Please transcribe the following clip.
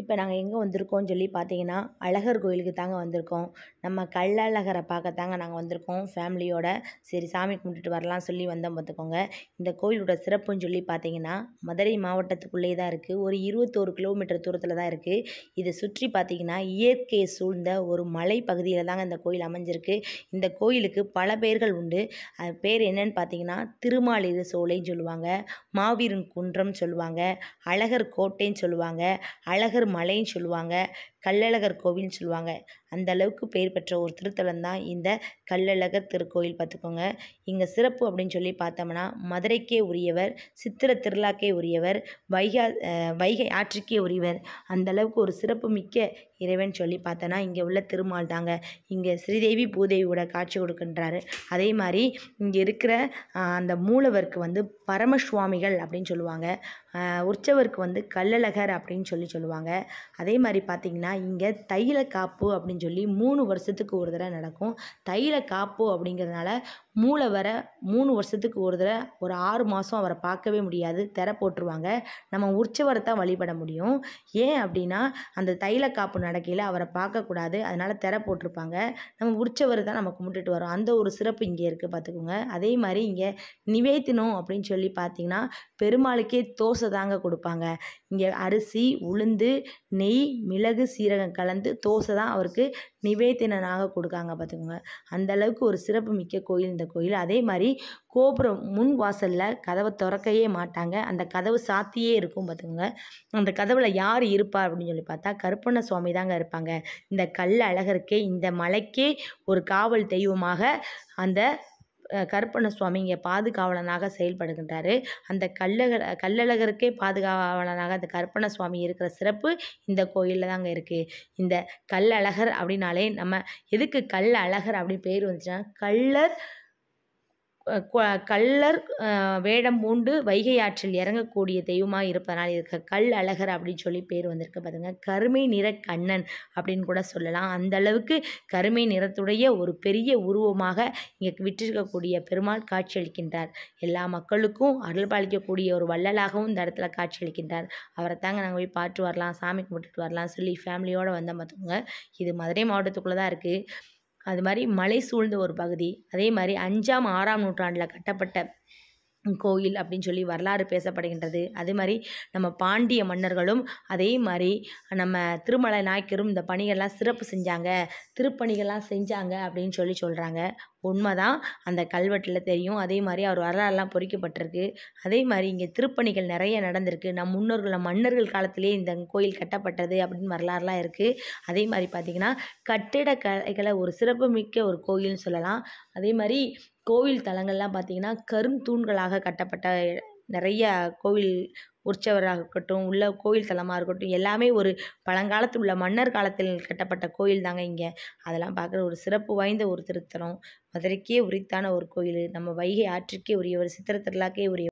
இப்போ நாங்கள் எங்கே வந்திருக்கோம்னு சொல்லி பார்த்தீங்கன்னா அழகர் கோயிலுக்கு தாங்க வந்திருக்கோம் நம்ம கள்ளழகரை பார்க்க தாங்க நாங்கள் வந்திருக்கோம் ஃபேமிலியோட சரி சாமி கும்பிட்டுட்டு வரலாம் சொல்லி வந்தோம் பார்த்துக்கோங்க இந்த கோயிலோட சிறப்புன்னு சொல்லி பார்த்தீங்கன்னா மதுரை மாவட்டத்துக்குள்ளே தான் இருக்குது ஒரு இருபத்தோரு கிலோமீட்டர் தூரத்தில் தான் இருக்குது இதை சுற்றி பார்த்தீங்கன்னா இயற்கையை சூழ்ந்த ஒரு மலை பகுதியில் தாங்க இந்த கோயில் அமைஞ்சிருக்கு இந்த கோயிலுக்கு பல பெயர்கள் உண்டு அது பேர் என்னன்னு பார்த்தீங்கன்னா திருமாலிரு சோலைன்னு சொல்லுவாங்க மாவீரன் குன்றம் சொல்லுவாங்க அழகர் கோட்டைன்னு சொல்லுவாங்க அழகர் மலைன்னு சொல்லுவாங்க கல்லழகர் கோவில்னு சொல்லுவாங்க அந்த அளவுக்கு பெயர் பெற்ற ஒரு திருத்தலம் தான் இந்த கல்லழகர் திருக்கோயில் பார்த்துக்கோங்க இங்கே சிறப்பு அப்படின்னு சொல்லி பார்த்தோம்னா மதுரைக்கே உரியவர் சித்திர திருவிழாக்கே உரியவர் வைகா வைகை ஆற்றுக்கே உரியவர் அந்த அளவுக்கு ஒரு சிறப்பு மிக்க இறைவன் சொல்லி பார்த்தோன்னா இங்கே உள்ள திருமால் தாங்க இங்கே ஸ்ரீதேவி பூதேவியோட காட்சி கொடுக்கின்றாரு அதே மாதிரி இங்கே இருக்கிற அந்த மூலவருக்கு வந்து பரமசுவாமிகள் அப்படின்னு சொல்லுவாங்க உற்சவருக்கு வந்து கல்லழகர் அப்படின்னு சொல்லி சொல்லுவாங்க அதே மாதிரி பார்த்திங்கன்னா இங்கே தையில காப்பு அப்படின்னு சொல்லி மூணு வருஷத்துக்கு ஒரு தடவை நடக்கும் தையில காப்பு அப்படிங்கிறதுனால மூளை வர மூணு வருஷத்துக்கு ஒரு தடவை ஒரு ஆறு மாதம் அவரை பார்க்கவே முடியாது திற போட்டுருவாங்க நம்ம உற்சவரை தான் வழிபட முடியும் ஏன் அப்படின்னா அந்த தைல காப்பு நடக்கையில் அவரை பார்க்கக்கூடாது அதனால் திற போட்டிருப்பாங்க நம்ம உற்சவர் தான் நம்ம கும்பிட்டுட்டு வரோம் அந்த ஒரு சிறப்பு இங்கே இருக்குது பார்த்துக்கோங்க அதே மாதிரி இங்கே நிவேத்தினோம் அப்படின்னு சொல்லி பார்த்தீங்கன்னா பெருமாளுக்கே தோசை தாங்க கொடுப்பாங்க இங்கே அரிசி உளுந்து நெய் மிளகு சீரகம் கலந்து தோசை தான் அவருக்கு நிவேதனாக கொடுக்காங்க பார்த்துக்கோங்க அந்தளவுக்கு ஒரு சிறப்பு மிக்க கோயில் இந்த கோயில் அதே மாதிரி கோபுரம் முன் வாசலில் கதவை திறக்கையே மாட்டாங்க அந்த கதவு சாத்தியே இருக்கும் பார்த்துக்கோங்க அந்த கதவில் யார் இருப்பா அப்படின்னு சொல்லி பார்த்தா கருப்பண்ண சுவாமி தாங்க இருப்பாங்க இந்த கல் அழகருக்கே இந்த மலைக்கே ஒரு காவல் தெய்வமாக அந்த கருப்பண்ண சுவாமி இங்கே பாதுகாவலனாக செயல்படுகின்றார் அந்த கல்லக கல்லழகருக்கே பாதுகாவலனாக அந்த கருப்பண்ண சுவாமி இருக்கிற சிறப்பு இந்த கோயிலில் தாங்க இருக்குது இந்த கல்லழகர் அப்படின்னாலே நம்ம எதுக்கு கல்லழகர் அப்படின்னு பேர் வந்துச்சுன்னா கல்லர் கள்ளர் வேடம் பூண்டு வைகை ஆற்றில் இறங்கக்கூடிய தெய்வமாக இருப்பதனால் இருக்க கல் அழகர் அப்படின்னு சொல்லி பேர் வந்திருக்க பார்த்துங்க கருமை நிற கண்ணன் அப்படின்னு கூட சொல்லலாம் அந்த அளவுக்கு கருமை நிறத்துடைய ஒரு பெரிய உருவமாக இங்கே விற்றிருக்கக்கூடிய பெருமாள் காட்சியளிக்கின்றார் எல்லா மக்களுக்கும் அருள் பாலிக்கக்கூடிய ஒரு வள்ளலாகவும் இந்த இடத்துல காட்சியளிக்கின்றார் அவரை தாங்க நாங்கள் போய் பார்த்து வரலாம் சாமி கும்பிட்டுட்டு வரலாம் சொல்லி ஃபேமிலியோடு வந்தால் மாதிரி இது மதுரை மாவட்டத்துக்குள்ளே தான் இருக்குது அது மாதிரி மலை சூழ்ந்த ஒரு பகுதி அதே மாதிரி அஞ்சாம் ஆறாம் நூற்றாண்டில் கட்டப்பட்ட கோயில் அப்படின்னு சொல்லி வரலாறு பேசப்படுகின்றது அதே மாதிரி நம்ம பாண்டிய மன்னர்களும் அதே மாதிரி நம்ம திருமலை நாயக்கரும் இந்த பணிகள்லாம் சிறப்பு செஞ்சாங்க திருப்பணிகள்லாம் செஞ்சாங்க அப்படின்னு சொல்லி சொல்கிறாங்க உண்மை தான் அந்த கல்வெட்டில் தெரியும் அதே மாதிரி அவர் வரலாறுலாம் பொறிக்கப்பட்டிருக்கு அதே மாதிரி இங்கே திருப்பணிகள் நிறைய நடந்திருக்கு நம் முன்னோர்கள் மன்னர்கள் காலத்திலே இந்த கோயில் கட்டப்பட்டது அப்படின்னு வரலாறுலாம் இருக்குது அதே மாதிரி பார்த்திங்கன்னா கட்டிடக்கலைகளை ஒரு சிறப்புமிக்க ஒரு கோயில்னு சொல்லலாம் அதே மாதிரி கோவில் தலங்கள்லாம் பார்த்திங்கன்னா கரும் தூண்களாக கட்டப்பட்ட நிறைய கோவில் உற்சவராக இருக்கட்டும் உள்ள கோயில் தலமாக இருக்கட்டும் எல்லாமே ஒரு பழங்காலத்தில் உள்ள மன்னர் காலத்தில் கட்டப்பட்ட கோயில் தாங்க இங்கே அதெல்லாம் பார்க்குற ஒரு சிறப்பு வாய்ந்த ஒரு திருத்தலம் மதுரைக்கே உரித்தான ஒரு கோயில் நம்ம வைகை ஆற்றுக்கே உரிய ஒரு சித்திரை திருவிழாக்கே உரிய